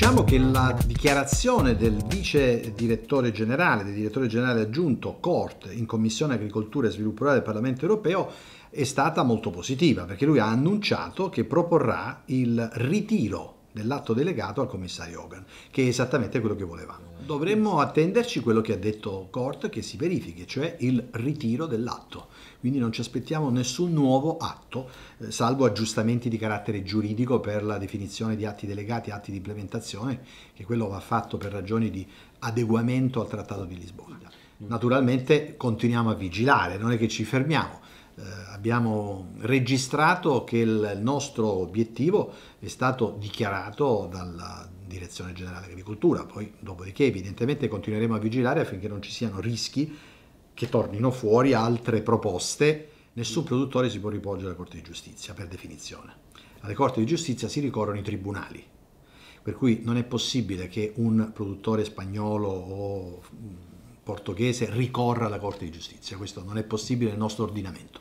Diciamo che la dichiarazione del vice direttore generale, del direttore generale aggiunto Cort in Commissione Agricoltura e Sviluppo Rurale del Parlamento Europeo è stata molto positiva perché lui ha annunciato che proporrà il ritiro dell'atto delegato al commissario Hogan, che è esattamente quello che volevamo dovremmo attenderci quello che ha detto Cort che si verifichi, cioè il ritiro dell'atto. Quindi non ci aspettiamo nessun nuovo atto, eh, salvo aggiustamenti di carattere giuridico per la definizione di atti delegati, atti di implementazione, che quello va fatto per ragioni di adeguamento al Trattato di Lisbona. Naturalmente continuiamo a vigilare, non è che ci fermiamo. Eh, abbiamo registrato che il nostro obiettivo è stato dichiarato dalla Direzione Generale Agricoltura, poi dopodiché evidentemente continueremo a vigilare affinché non ci siano rischi che tornino fuori altre proposte. Nessun produttore si può rivolgere alla Corte di Giustizia, per definizione. Alle Corte di Giustizia si ricorrono i tribunali, per cui non è possibile che un produttore spagnolo o mm, portoghese ricorra alla Corte di Giustizia, questo non è possibile nel nostro ordinamento.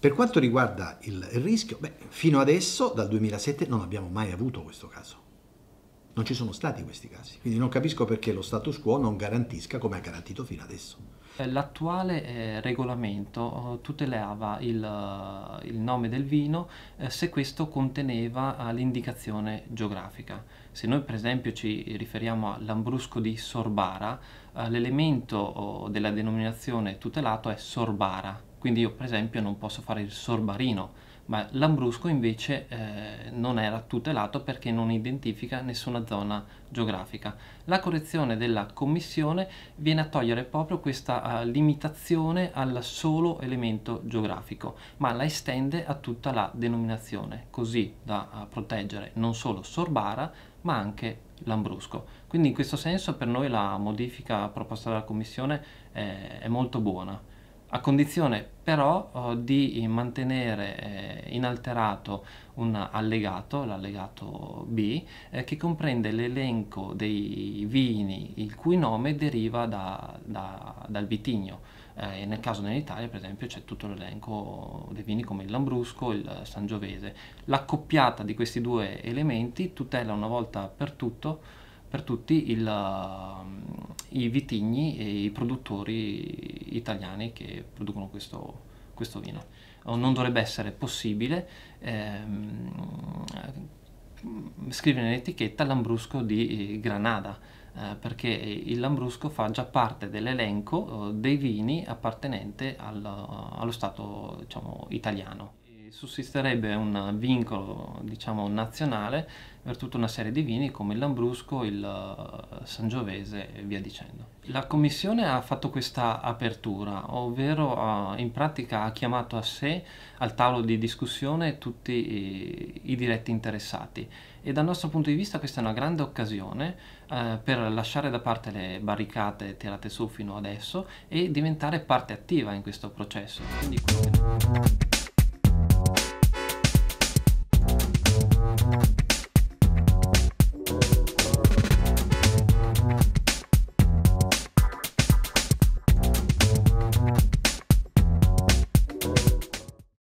Per quanto riguarda il, rischio, beh, fino adesso, dal 2007, non abbiamo mai avuto questo caso. Non ci sono stati questi casi, quindi non capisco perché lo status quo non garantisca come ha garantito fino adesso. L'attuale eh, regolamento oh, tutelava il, eh, il, nome del vino eh, se questo conteneva ah, l'indicazione geografica. Se noi per esempio ci riferiamo all'ambrusco di Sorbara, eh, l'elemento oh, della denominazione tutelato è Sorbara, quindi io per esempio non posso fare il sorbarino, ma l'Ambrusco invece eh, non era tutelato perché non identifica nessuna zona geografica. La correzione della Commissione viene a togliere proprio questa uh, limitazione al solo elemento geografico, ma la estende a tutta la denominazione, così da uh, proteggere non solo Sorbara, ma anche Lambrusco. Quindi in questo senso per noi la modifica proposta dalla Commissione eh, è molto buona a condizione però oh, di mantenere eh, inalterato un allegato, l'allegato B, eh, che comprende l'elenco dei vini il cui nome deriva da, da, dal vitigno. Eh, nel caso dell'Italia per esempio c'è tutto l'elenco dei vini come il Lambrusco e il Sangiovese. L'accoppiata di questi due elementi tutela una volta per tutto per tutti il, eh, i vitigni e i produttori italiani che producono questo, questo vino. Non dovrebbe essere possibile ehm, scrivere nell'etichetta Lambrusco di eh, Granada, eh, perché il Lambrusco fa già parte dell'elenco eh, dei vini appartenente al, allo Stato diciamo, italiano. Sussisterebbe un vincolo diciamo, nazionale per tutta una serie di vini come il Lambrusco, il eh, Sangiovese e via dicendo. La Commissione ha fatto questa apertura, ovvero in pratica ha chiamato a sé, al tavolo di discussione, tutti i, i diretti interessati e dal nostro punto di vista questa è una grande occasione eh, per lasciare da parte le barricate tirate su fino adesso e diventare parte attiva in questo processo. Quindi,